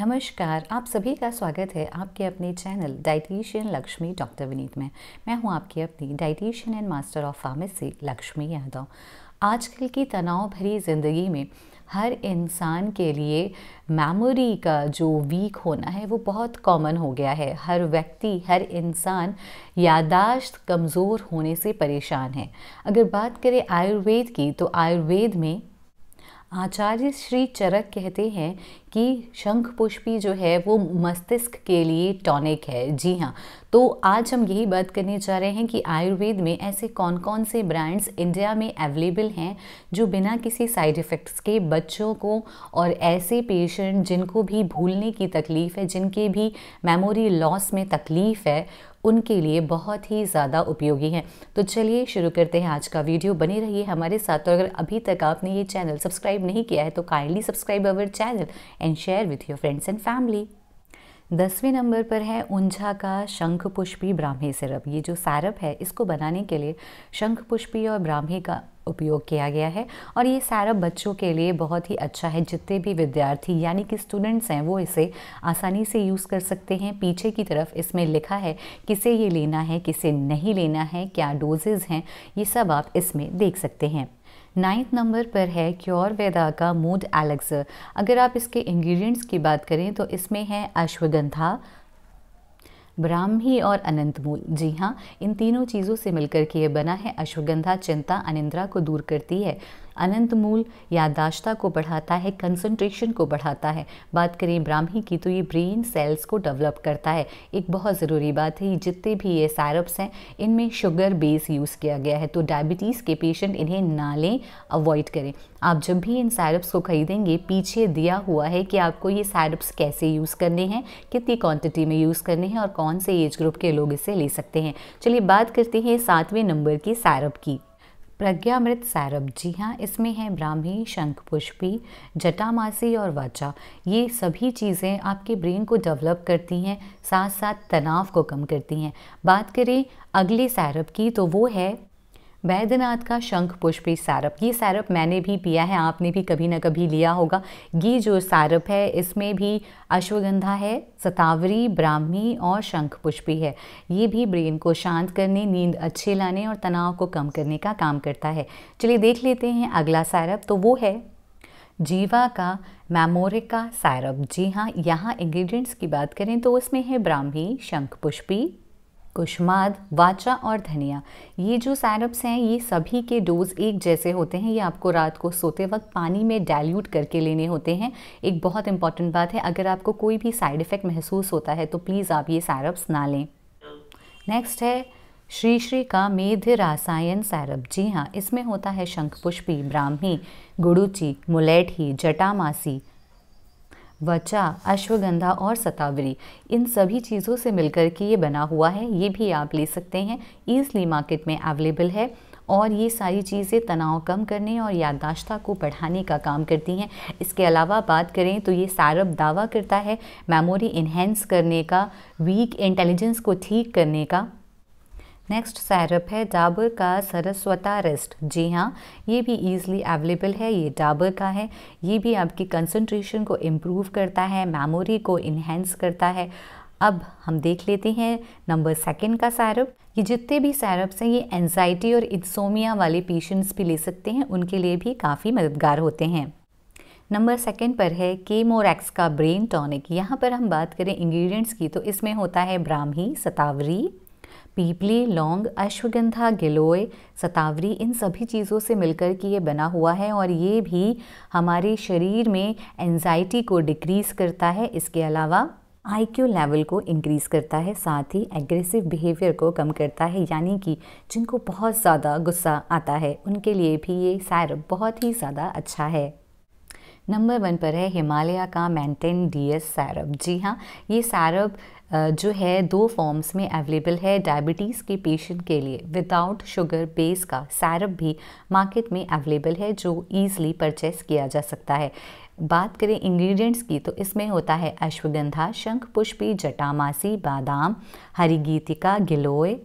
नमस्कार आप सभी का स्वागत है आपके अपने channel dietitian Lakshmi doctor Vineet में मैं हूं आपकी अपनी dietitian and master of pharmacy Lakshmi Yadav आजकल की तनाव भरी ज़िंदगी में हर इंसान के लिए मेमोरी का जो वीक होना है वो बहुत कॉमन हो गया है हर व्यक्ति हर इंसान यादाश्त कमज़ोर होने से परेशान है अगर बात करें आयुर्वेद की तो आयुर्वेद में आचार्य श्री चरक कहते हैं कि शंख पुष्पी जो है वो मस्तिष्क के लिए टॉनिक है जी हाँ तो आज हम यही बात करने जा रहे हैं कि आयुर्वेद में ऐसे कौन कौन से ब्रांड्स इंडिया में अवेलेबल हैं जो बिना किसी साइड इफ़ेक्ट्स के बच्चों को और ऐसे पेशेंट जिनको भी भूलने की तकलीफ़ है जिनके भी मेमोरी लॉस में तकलीफ़ है उनके लिए बहुत ही ज़्यादा उपयोगी है तो चलिए शुरू करते हैं आज का वीडियो बने रहिए हमारे साथ और अगर अभी तक आपने ये चैनल सब्सक्राइब नहीं किया है तो kindly subscribe our channel and share with your friends and family दसवें नंबर पर है ऊंझा का शंख पुष्पी ब्राह्मी सिरप ये जो सैरप है इसको बनाने के लिए शंख पुष्पी और ब्राह्मी का उपयोग किया गया है और ये सैरप बच्चों के लिए बहुत ही अच्छा है जितने भी विद्यार्थी यानी कि स्टूडेंट्स हैं वो इसे आसानी से यूज़ कर सकते हैं पीछे की तरफ इसमें लिखा है किसे ये लेना है किसे नहीं लेना है क्या डोजेज़ हैं ये सब आप इसमें देख सकते हैं नाइन्थ नंबर पर है क्योर वेदा का मूड एलेक्सर अगर आप इसके इंग्रेडिएंट्स की बात करें तो इसमें है अश्वगंधा ब्राह्मी और अनंतमूल जी हाँ इन तीनों चीज़ों से मिलकर के ये बना है अश्वगंधा चिंता अनिंद्रा को दूर करती है अनंत मूल यादाश्ता को बढ़ाता है कंसंट्रेशन को बढ़ाता है बात करें ब्राह्मी की तो ये ब्रेन सेल्स को डेवलप करता है एक बहुत ज़रूरी बात है जितने भी ये सैरप्स हैं इनमें शुगर बेस यूज़ किया गया है तो डायबिटीज़ के पेशेंट इन्हें ना लें अवॉइड करें आप जब भी इन सैरप्स को खरीदेंगे पीछे दिया हुआ है कि आपको ये सैरप्स कैसे यूज़ करने हैं कितनी क्वांटिटी में यूज़ करने हैं और कौन से एज ग्रुप के लोग इसे ले सकते हैं चलिए बात करते हैं सातवें नंबर की सैरप की प्रज्ञामृत सैरभ जी हाँ इसमें है ब्राह्मी शंख पुष्पी जटामासी और वाचा ये सभी चीज़ें आपके ब्रेन को डेवलप करती हैं साथ साथ तनाव को कम करती हैं बात करें अगले सैरप की तो वो है वैद्यनाथ का शंख पुष्पी सैरप ये सैरप मैंने भी पिया है आपने भी कभी ना कभी लिया होगा ये जो सैरप है इसमें भी अश्वगंधा है सतावरी ब्राह्मी और शंख पुष्पी है ये भी ब्रेन को शांत करने नींद अच्छे लाने और तनाव को कम करने का काम करता है चलिए देख लेते हैं अगला सैरप तो वो है जीवा का मैमोरिका सैरप जी हाँ यहाँ इंग्रेडिएंट्स की बात करें तो उसमें है ब्राह्मी शंख पुष्पी कुशमाद वाचा और धनिया ये जो सैरप्स हैं ये सभी के डोज एक जैसे होते हैं ये आपको रात को सोते वक्त पानी में डाइल्यूट करके लेने होते हैं एक बहुत इंपॉर्टेंट बात है अगर आपको कोई भी साइड इफ़ेक्ट महसूस होता है तो प्लीज़ आप ये सैरप्स ना लें नेक्स्ट है श्री श्री का मेध रासायन सैरप जी हाँ इसमें होता है शंख पुष्पी ब्राह्मी गुड़ूची मुलेठी जटामासी वचा अश्वगंधा और सतावरी इन सभी चीज़ों से मिलकर के ये बना हुआ है ये भी आप ले सकते हैं ईजली मार्केट में अवेलेबल है और ये सारी चीज़ें तनाव कम करने और याददाश्ता को बढ़ाने का काम करती हैं इसके अलावा बात करें तो ये सारब दावा करता है मेमोरी इन्हेंस करने का वीक इंटेलिजेंस को ठीक करने का नेक्स्ट सैरप है डाबर का सरस्वता रेस्ट जी हाँ ये भी ईजिली अवेलेबल है ये डाबर का है ये भी आपकी कंसंट्रेशन को इम्प्रूव करता है मेमोरी को इन्हेंस करता है अब हम देख लेते हैं नंबर सेकंड का सैरप ये जितने भी सैरप्स हैं ये एनजाइटी और इंसोमिया वाले पेशेंट्स भी ले सकते हैं उनके लिए भी काफ़ी मददगार होते हैं नंबर सेकंड पर है केमोरैक्स का ब्रेन टॉनिक यहाँ पर हम बात करें इंग्रेडिएंट्स की तो इसमें होता है ब्राह्मी सतावरी पीपली लौंग अश्वगंधा गिलोय सतावरी इन सभी चीज़ों से मिलकर के ये बना हुआ है और ये भी हमारे शरीर में एनजाइटी को डिक्रीज़ करता है इसके अलावा आईक्यू लेवल को इंक्रीज़ करता है साथ ही एग्रेसिव बिहेवियर को कम करता है यानी कि जिनको बहुत ज़्यादा गुस्सा आता है उनके लिए भी ये सैर बहुत ही ज़्यादा अच्छा है नंबर वन पर है हिमालय का मैंटेन डी एस सैरप जी हाँ ये सैरप जो है दो फॉर्म्स में अवेलेबल है डायबिटीज़ के पेशेंट के लिए विदाउट शुगर बेस का सैरप भी मार्केट में अवेलेबल है जो ईजली परचेस किया जा सकता है बात करें इंग्रेडिएंट्स की तो इसमें होता है अश्वगंधा शंख पुष्पी जटामासी बादाम हरी गीतिका गिलोय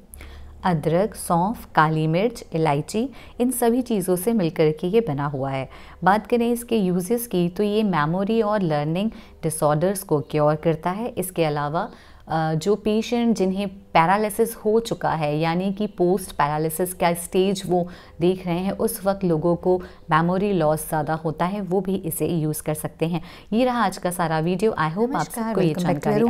अदरक सौंफ काली मिर्च इलायची इन सभी चीज़ों से मिलकर के ये बना हुआ है बात करें इसके यूजेस की तो ये मेमोरी और लर्निंग डिसऑर्डर्स को क्योर करता है इसके अलावा जो पेशेंट जिन्हें पैरालिसिस हो चुका है यानी कि पोस्ट पैरालिसिस का स्टेज वो देख रहे हैं उस वक्त लोगों को मेमोरी लॉस ज़्यादा होता है वो भी इसे यूज़ कर सकते हैं ये रहा आज का सारा वीडियो आई होप आप सबको ये जानकारी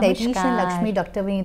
अच्छी लक्ष्मी डॉक्टर